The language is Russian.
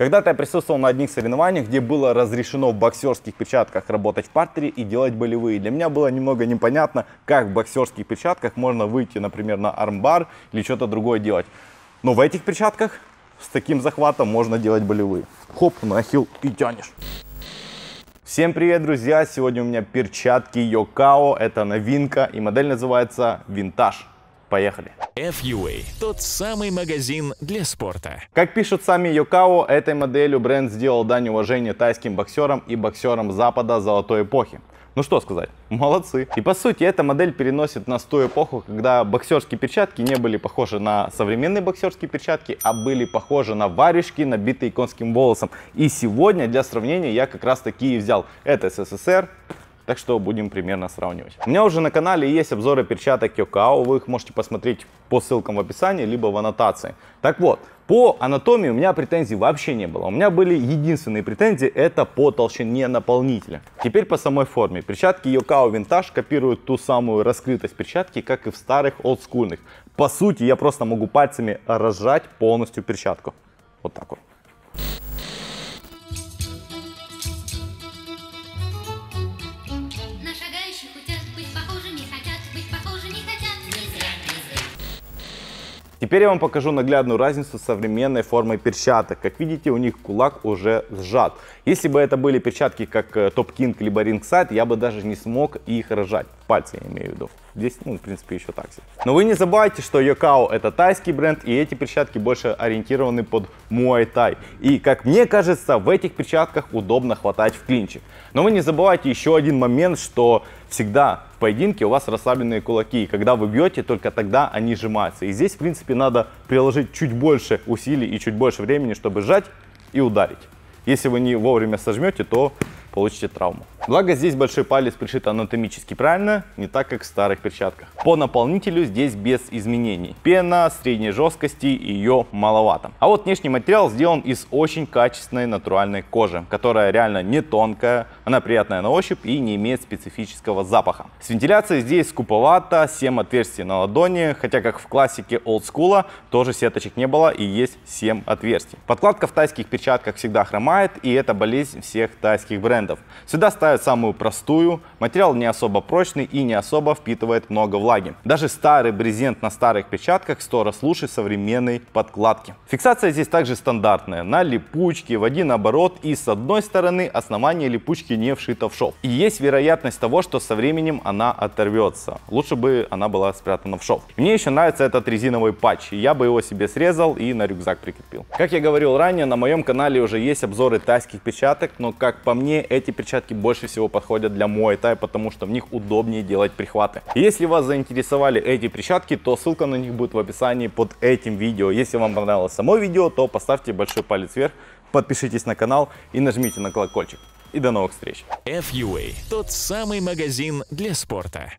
Когда-то я присутствовал на одних соревнованиях, где было разрешено в боксерских перчатках работать в партере и делать болевые. Для меня было немного непонятно, как в боксерских перчатках можно выйти, например, на армбар или что-то другое делать. Но в этих перчатках с таким захватом можно делать болевые. Хоп, нахил и тянешь. Всем привет, друзья! Сегодня у меня перчатки Йокао. Это новинка и модель называется Винтаж. Поехали. FUA – тот самый магазин для спорта. Как пишут сами Йокао, этой моделью бренд сделал дань уважения тайским боксерам и боксерам Запада золотой эпохи. Ну что сказать, молодцы. И по сути, эта модель переносит нас в ту эпоху, когда боксерские перчатки не были похожи на современные боксерские перчатки, а были похожи на варежки, набитые конским волосом. И сегодня, для сравнения, я как раз такие взял. Это СССР, так что будем примерно сравнивать. У меня уже на канале есть обзоры перчаток Йокао. Вы их можете посмотреть по ссылкам в описании, либо в аннотации. Так вот, по анатомии у меня претензий вообще не было. У меня были единственные претензии, это по толщине наполнителя. Теперь по самой форме. Перчатки Йокао Винтаж копируют ту самую раскрытость перчатки, как и в старых олдскульных. По сути, я просто могу пальцами разжать полностью перчатку. Вот так вот. Теперь я вам покажу наглядную разницу с современной формой перчаток. Как видите, у них кулак уже сжат. Если бы это были перчатки как э, Top King либо Ringside, я бы даже не смог их рожать пальцы, я имею в виду. Здесь, ну, в принципе, еще так себе. Но вы не забывайте, что Йокао это тайский бренд, и эти перчатки больше ориентированы под муай-тай. И, как мне кажется, в этих перчатках удобно хватать в клинче. Но вы не забывайте еще один момент, что всегда в поединке у вас расслабленные кулаки, и когда вы бьете, только тогда они сжимаются. И здесь, в принципе, надо приложить чуть больше усилий и чуть больше времени, чтобы сжать и ударить. Если вы не вовремя сожмете, то получите травму. Благо здесь большой палец пришит анатомически правильно, не так как в старых перчатках. По наполнителю здесь без изменений. Пена средней жесткости ее маловато. А вот внешний материал сделан из очень качественной натуральной кожи, которая реально не тонкая, она приятная на ощупь и не имеет специфического запаха. С вентиляцией здесь скуповато, 7 отверстий на ладони, хотя как в классике олдскула тоже сеточек не было и есть 7 отверстий. Подкладка в тайских перчатках всегда хромает и это болезнь всех тайских брендов. Сюда ставят выбирают самую простую, материал не особо прочный и не особо впитывает много влаги. Даже старый брезент на старых печатках 100 раз лучше современной подкладки. Фиксация здесь также стандартная, на липучке, в один оборот и с одной стороны основание липучки не вшито в шов. И есть вероятность того, что со временем она оторвется. Лучше бы она была спрятана в шов. Мне еще нравится этот резиновый патч, я бы его себе срезал и на рюкзак прикрепил. Как я говорил ранее, на моем канале уже есть обзоры тайских печаток но как по мне эти перчатки больше больше всего подходят для муайтай, потому что в них удобнее делать прихваты. Если вас заинтересовали эти перчатки, то ссылка на них будет в описании под этим видео. Если вам понравилось само видео, то поставьте большой палец вверх, подпишитесь на канал и нажмите на колокольчик. И до новых встреч! FUA – тот самый магазин для спорта.